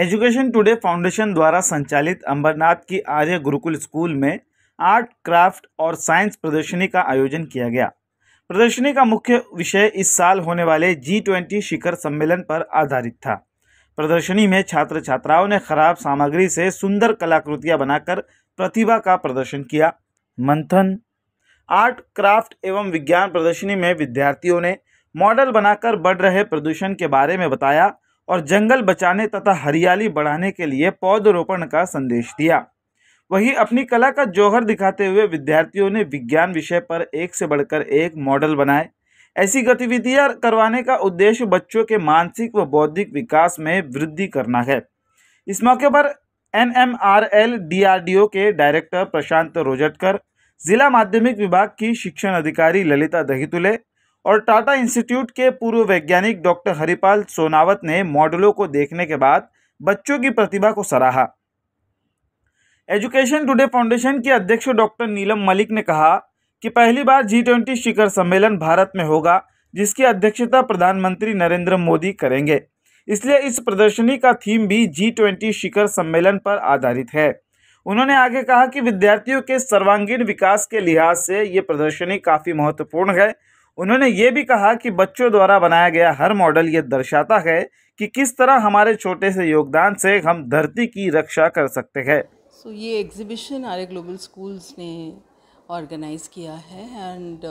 Education today foundation द्वारा संचालित अंबरनाथ की आर्य गुरुकुल स्कूल में आर्ट क्राफ्ट और साइंस प्रदर्शनी का आयोजन किया गया प्रदर्शनी का मुख्य विषय इस साल होने वाले जी ट्वेंटी शिखर सम्मेलन पर आधारित था प्रदर्शनी में छात्र छात्राओं ने खराब सामग्री से सुंदर कलाकृतियां बनाकर प्रतिभा का प्रदर्शन किया मंथन आर्ट क्राफ्ट एवं विज्ञान प्रदर्शनी में विद्यार्थियों ने मॉडल बनाकर बढ़ रहे प्रदूषण के बारे में बताया और जंगल बचाने तथा हरियाली बढ़ाने के लिए पौधरोपण का संदेश दिया वहीं अपनी कला का जौहर दिखाते हुए विद्यार्थियों ने विज्ञान विषय पर एक से बढ़कर एक मॉडल बनाए ऐसी गतिविधियां करवाने का उद्देश्य बच्चों के मानसिक व बौद्धिक विकास में वृद्धि करना है इस मौके पर N M R L D R D O के डायरेक्टर प्रशांत रोजटकर जिला माध्यमिक विभाग की शिक्षण अधिकारी ललिता दहितुले और टाटा इंस्टीट्यूट के पूर्व वैज्ञानिक डॉक्टर हरिपाल सोनावत ने मॉडलों को देखने के बाद बच्चों की प्रतिभा को सराहा एजुकेशन टुडे फाउंडेशन के अध्यक्ष डॉक्टर नीलम मलिक ने कहा कि पहली बार जी ट्वेंटी शिखर सम्मेलन भारत में होगा जिसकी अध्यक्षता प्रधानमंत्री नरेंद्र मोदी करेंगे इसलिए इस प्रदर्शनी का थीम भी जी ट्वेंटी शिखर सम्मेलन पर आधारित है उन्होंने आगे कहा कि विद्यार्थियों के सर्वांगीण विकास के लिहाज से ये प्रदर्शनी काफ़ी महत्वपूर्ण है उन्होंने ये भी कहा कि बच्चों द्वारा बनाया गया हर मॉडल ये दर्शाता है कि किस तरह हमारे छोटे से योगदान से हम धरती की रक्षा कर सकते हैं सो so, ये एग्जीबिशन आर्य ग्लोबल स्कूल्स ने ऑर्गेनाइज़ किया है एंड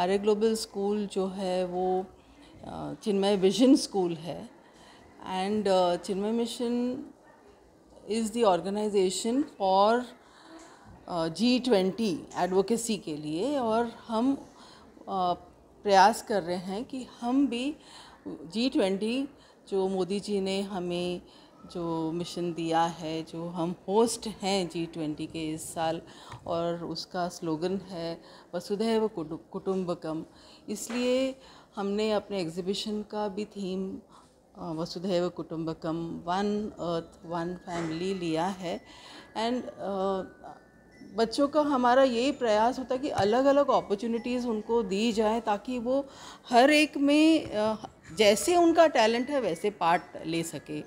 आर्य ग्लोबल स्कूल जो है वो चिन्मय विजन स्कूल है and Chinmaya mission is the organisation for G twenty advocacy के लिए और हम प्रयास कर रहे हैं कि हम भी जी ट्वेंटी जो मोदी जी ने हमें जो मिशन दिया है जो हम होस्ट हैं जी ट्वेंटी के इस साल और उसका स्लोगन है वसुधैव कुटुम्बकम इसलिए हमने अपने एग्जिबिशन का भी थीम वसुधैव कुटुम्बकम वन अर्थ वन फैमिली लिया है एंड बच्चों का हमारा यही प्रयास होता है कि अलग अलग अपॉर्चुनिटीज़ उनको दी जाए ताकि वो हर एक में जैसे उनका टैलेंट है वैसे पार्ट ले सके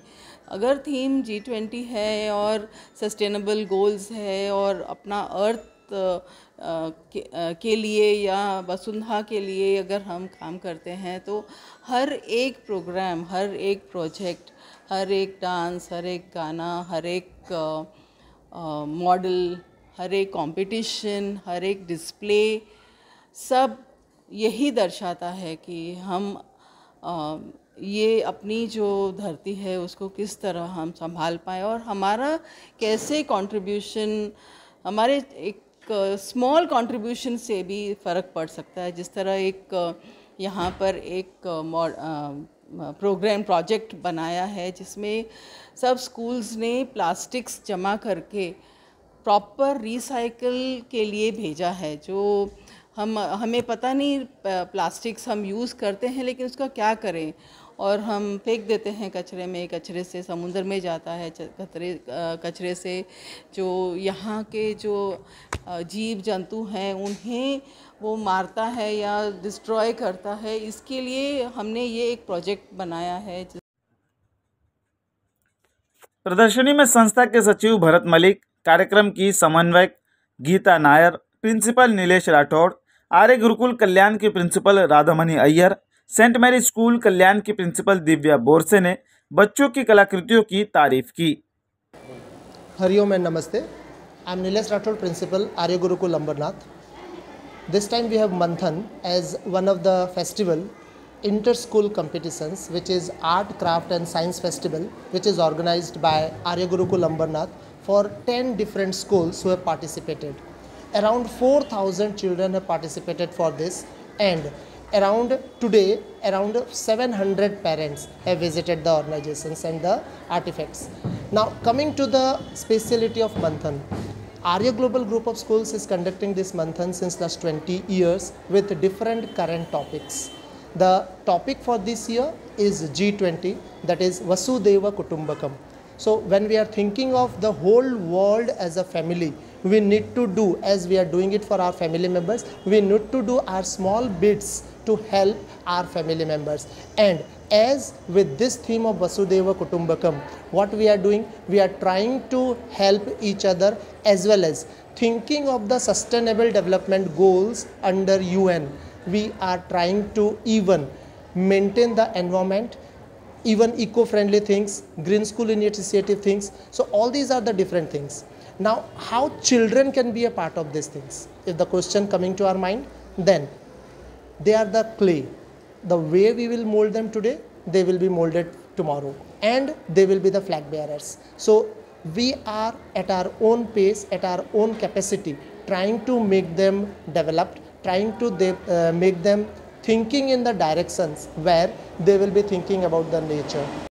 अगर थीम जी ट्वेंटी है और सस्टेनेबल गोल्स है और अपना अर्थ के, लिए या वसुंधा के लिए अगर हम काम करते हैं तो हर एक प्रोग्राम हर एक प्रोजेक्ट हर एक डांस हर एक गाना हर एक मॉडल हर एक कॉम्पिटिशन हर एक डिस्प्ले सब यही दर्शाता है कि हम आ, ये अपनी जो धरती है उसको किस तरह हम संभाल पाएँ और हमारा कैसे कंट्रीब्यूशन हमारे एक स्मॉल कंट्रीब्यूशन से भी फ़र्क पड़ सकता है जिस तरह एक यहाँ पर एक प्रोग्राम प्रोजेक्ट बनाया है जिसमें सब स्कूल्स ने प्लास्टिक्स जमा करके प्रॉपर रिसाइकल के लिए भेजा है जो हम हमें पता नहीं प्लास्टिक्स हम यूज़ करते हैं लेकिन उसका क्या करें और हम फेंक देते हैं कचरे में कचरे से समुद्र में जाता है कचरे कचरे से जो यहाँ के जो जीव जंतु हैं उन्हें वो मारता है या डिस्ट्रॉय करता है इसके लिए हमने ये एक प्रोजेक्ट बनाया है प्रदर्शनी में संस्था के सचिव भरत मलिक कार्यक्रम की समन्वयक गीता नायर प्रिंसिपल नीलेश राठौड़ आर्य गुरुकुल कल्याण की principal Radhamani Iyer saint Mary school Kalyan की प्रिंसिपल दिव्या बोरसे ने बच्चों की कलाकृतियों की तारीफ की हरिओम एंड नमस्ते I am Nilesh Rathod principal Arya Gurukul Ambernath this time we have Manthan as one of the festival inter school competition which is art craft and science festival which is organise by Arya Gurukul Ambernath for 10 different schools who have participated. Around 4,000 children have participated for this and around today around 700 parents have visited the organizations and the artifacts. Now coming to the speciality of Manthan. Arya Global Group of Schools is conducting this Manthan since last 20 years with different current topics. The topic for this year is G20 that is Vasudeva Kutumbakam so when we are thinking of the whole world as a family, we need to do as we are doing it for our family members, we need to do our small bits to help our family members. And as with this theme of Vasudeva Kutumbakam, what we are doing, we are trying to help each other as well as thinking of the sustainable development goals under UN. We are trying to even maintain the environment, even eco-friendly things, green school initiative things. So all these are the different things. Now, how children can be a part of these things? If the question coming to our mind, then they are the clay. The way we will mold them today, they will be molded tomorrow and they will be the flag bearers. So we are at our own pace, at our own capacity, trying to make them developed, trying to de uh, make them thinking in the directions where they will be thinking about the nature.